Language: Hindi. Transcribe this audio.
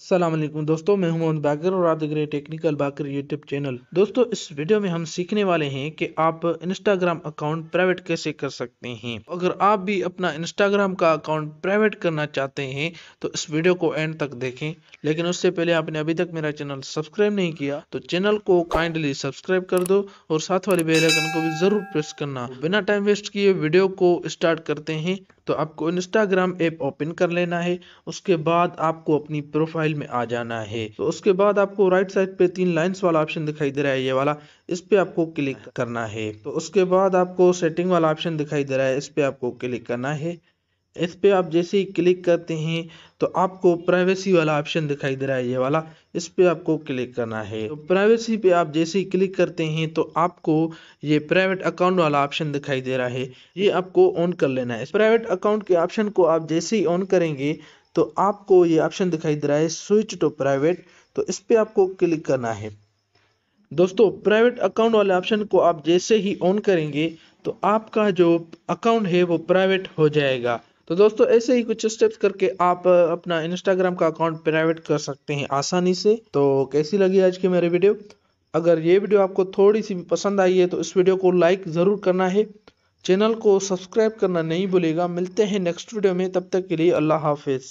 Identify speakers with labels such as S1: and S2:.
S1: असलम दोस्तों मैं हूं बागर और आप देख रहे हैं टेक्निकल बागर यूट्यूब चैनल दोस्तों इस वीडियो में हम सीखने वाले हैं कि आप इंस्टाग्राम अकाउंट प्राइवेट कैसे कर सकते हैं अगर आप भी अपना इंस्टाग्राम का अकाउंट प्राइवेट करना चाहते हैं तो इस वीडियो को एंड तक देखें लेकिन उससे पहले आपने अभी तक मेरा चैनल सब्सक्राइब नहीं किया तो चैनल को काइंडली सब्सक्राइब कर दो और साथ वाले बेलाइकन को भी जरूर प्रेस करना बिना टाइम वेस्ट किए वीडियो को स्टार्ट करते हैं तो आपको इंस्टाग्राम ऐप ओपन कर लेना है उसके बाद आपको अपनी प्रोफाइल में आ जाना है तो उसके बाद आपको राइट साइड पे तीन लाइंस वाला ऑप्शन दिखाई दे रहा है ये वाला इस पे आपको क्लिक करना है तो उसके बाद आपको सेटिंग वाला ऑप्शन दिखाई दे रहा है इस पे आपको क्लिक करना है इस पर आप जैसे ही क्लिक करते हैं तो आपको प्राइवेसी वाला ऑप्शन दिखाई दे रहा है ये वाला इस पर आपको क्लिक करना है तो प्राइवेसी पे आप जैसे ही क्लिक करते हैं तो आपको ये प्राइवेट अकाउंट वाला ऑप्शन दिखाई दे रहा है ये आपको ऑन कर लेना है प्राइवेट अकाउंट के ऑप्शन को आप जैसे ही ऑन करेंगे तो आपको ये ऑप्शन दिखाई दे रहा है स्विच टू प्राइवेट तो इस पर आपको क्लिक करना है दोस्तों प्राइवेट अकाउंट वाले ऑप्शन को आप जैसे ही ऑन करेंगे तो आपका जो अकाउंट है वो प्राइवेट हो जाएगा तो दोस्तों ऐसे ही कुछ स्टेप्स करके आप अपना इंस्टाग्राम का अकाउंट प्राइवेट कर सकते हैं आसानी से तो कैसी लगी आज की मेरी वीडियो अगर ये वीडियो आपको थोड़ी सी भी पसंद आई है तो इस वीडियो को लाइक ज़रूर करना है चैनल को सब्सक्राइब करना नहीं भूलेगा मिलते हैं नेक्स्ट वीडियो में तब तक के लिए अल्लाह हाफिज़